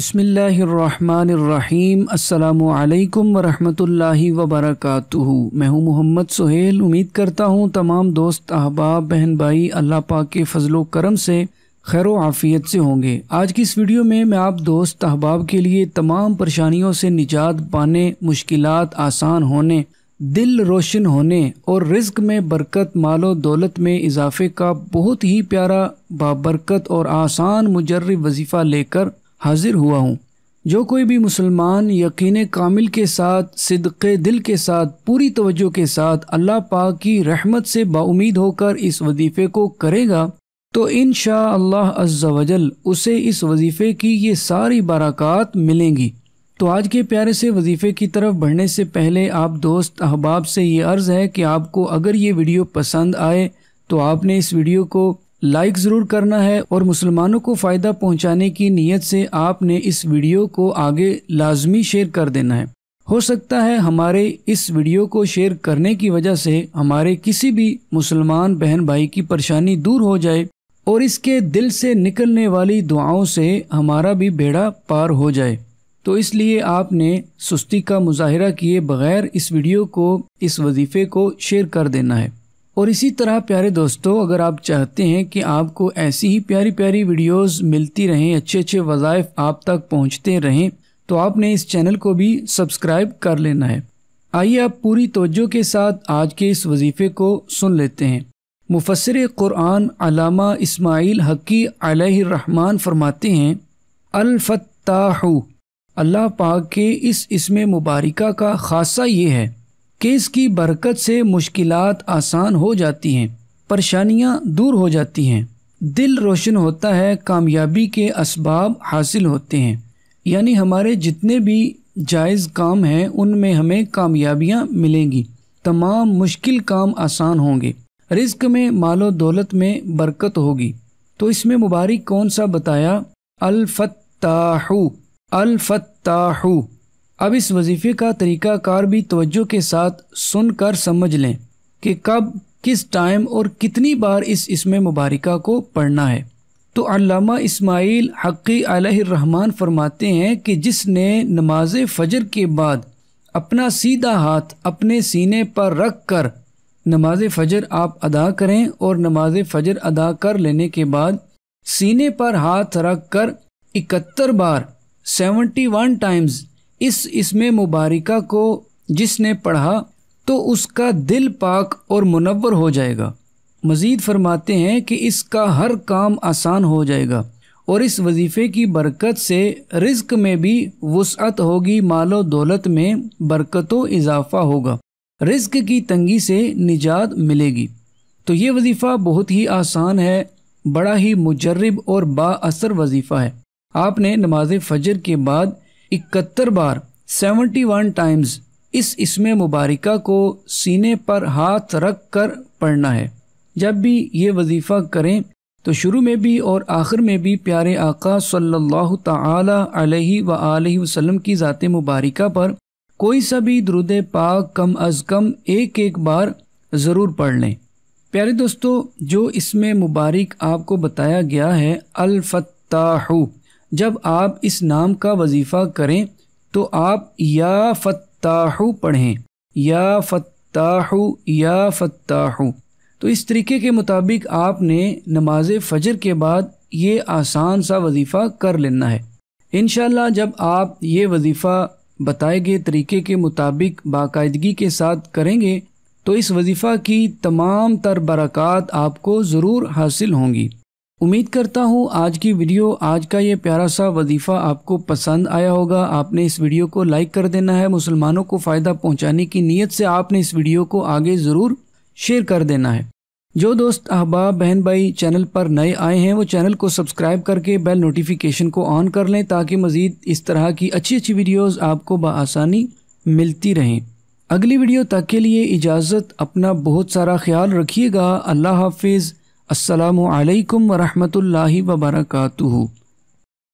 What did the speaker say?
बसमीम् अल्लाम वरहमतुल्लाहि वबरकातुहु मैं हूँ मोहम्मद सुहेल उम्मीद करता हूँ तमाम दोस्त अहबाब बहन भाई अल्लाह पा के फजलो करम से खैर आफ़ियत से होंगे आज की इस वीडियो में मैं आप दोस्त अहबाब के लिए तमाम परेशानियों से निजात पाने मुश्किल आसान होने दिल रोशन होने और रिज्क में बरकत मालो दौलत में इजाफे का बहुत ही प्यारा बाबरकत और आसान मुजर्र वजीफ़ा लेकर हाजिर हुआ हूँ जो कोई भी मुसलमान यकीन कामिल के साथ सिदक़ दिल के साथ पूरी तवज्जो के साथ अल्लाह पाक की रहमत से बाउमीद होकर इस वजीफ़े को करेगा तो इन शाह अज्जावजल उसे इस वजीफ़े की ये सारी बारकत मिलेंगी तो आज के प्यारे से वजीफ़े की तरफ बढ़ने से पहले आप दोस्त अहबाब से ये अर्ज़ है कि आपको अगर ये वीडियो पसंद आए तो आपने इस वीडियो को लाइक ज़रूर करना है और मुसलमानों को फ़ायदा पहुंचाने की नीयत से आपने इस वीडियो को आगे लाजमी शेयर कर देना है हो सकता है हमारे इस वीडियो को शेयर करने की वजह से हमारे किसी भी मुसलमान बहन भाई की परेशानी दूर हो जाए और इसके दिल से निकलने वाली दुआओं से हमारा भी बेड़ा पार हो जाए तो इसलिए आपने सुस्ती का मुजाहरा किए बगैर इस वीडियो को इस वजीफ़े को शेयर कर देना है और इसी तरह प्यारे दोस्तों अगर आप चाहते हैं कि आपको ऐसी ही प्यारी प्यारी वीडियोस मिलती रहें अच्छे अच्छे वजायफ़ आप तक पहुंचते रहें तो आपने इस चैनल को भी सब्सक्राइब कर लेना है आइए आप पूरी तोज्जो के साथ आज के इस वजीफ़े को सुन लेते हैं मुफसर क़ुरान अलामा इस्माइल हकी अलहमान फरमाते हैं अलफ़ताहू अल्लाह पाक के इस इसम मुबारका का ख़ासा ये है कि इसकी बरकत से मुश्किलात आसान हो जाती हैं परेशानियाँ दूर हो जाती हैं दिल रोशन होता है कामयाबी के इसबाब हासिल होते हैं यानी हमारे जितने भी जायज़ काम हैं उनमें हमें कामयाबियाँ मिलेंगी तमाम मुश्किल काम आसान होंगे रिस्क में मालो दौलत में बरकत होगी तो इसमें मुबारक कौन सा बताया अलफ अलफताहू अब इस वजीफ़े का तरीक़ाकार भी तवज्जो के साथ सुन कर समझ लें कि कब किस टाइम और कितनी बार इस इसमें मुबारका को पढ़ना है तो अल्लामा इस्माइल हक़ी रहमान फरमाते हैं कि जिसने नमाज फजर के बाद अपना सीधा हाथ अपने सीने पर रख कर नमाज फजर आप अदा करें और नमाज फजर अदा कर लेने के बाद सीने पर हाथ रख कर इकहत्तर बार सेवेंटी वन टाइम्स इस इसमें मुबारका को जिसने पढ़ा तो उसका दिल पाक और मुनवर हो जाएगा मज़ीद फरमाते हैं कि इसका हर काम आसान हो जाएगा और इस वजीफ़े की बरकत से रिस्क में भी वसअत होगी मालो दौलत में बरकत इजाफ़ा होगा रिज्क की तंगी से निजात मिलेगी तो ये वजीफ़ा बहुत ही आसान है बड़ा ही मुजरब और बासर वजीफ़ा है आपने नमाज फ़जर के बाद इकहत्तर बार सेवेंटी वन टाइम्स इस इसमें मुबारका को सीने पर हाथ रख कर पढ़ना है जब भी ये वजीफ़ा करें तो शुरू में भी और आखिर में भी प्यारे आका सल्लल्लाहु ताला अलैहि व आलि वसल्लम की ज़ात मुबारका पर कोई सा भी दरुद पाक कम अज़ कम एक एक बार ज़रूर पढ़ लें प्यारे दोस्तों जो इसमें मुबारक आपको बताया गया है अलफ़ताहू जब आप इस नाम का वजीफ़ा करें तो आप या फत्ताहु पढ़ें या फत्ताहु या फत्ताहु तो इस तरीके के मुताबिक आपने नमाज फजर के बाद ये आसान सा वजीफ़ा कर लेना है इन जब आप ये वजीफ़ा बताए गए तरीके के मुताबिक बाकायदगी के साथ करेंगे तो इस वजीफ़ा की तमाम तर बरक़ात आपको ज़रूर हासिल होंगी उम्मीद करता हूँ आज की वीडियो आज का ये प्यारा सा वजीफ़ा आपको पसंद आया होगा आपने इस वीडियो को लाइक कर देना है मुसलमानों को फ़ायदा पहुँचाने की नीयत से आपने इस वीडियो को आगे ज़रूर शेयर कर देना है जो दोस्त अहबाब बहन भाई चैनल पर नए आए हैं वो चैनल को सब्सक्राइब करके बेल नोटिफिकेशन को ऑन कर लें ताकि मज़ीद इस तरह की अच्छी अच्छी वीडियोज़ आपको बसानी मिलती रहें अगली वीडियो तक के लिए इजाज़त अपना बहुत सारा ख्याल रखिएगा अल्लाह हाफिज़ असलकम ला वबरकू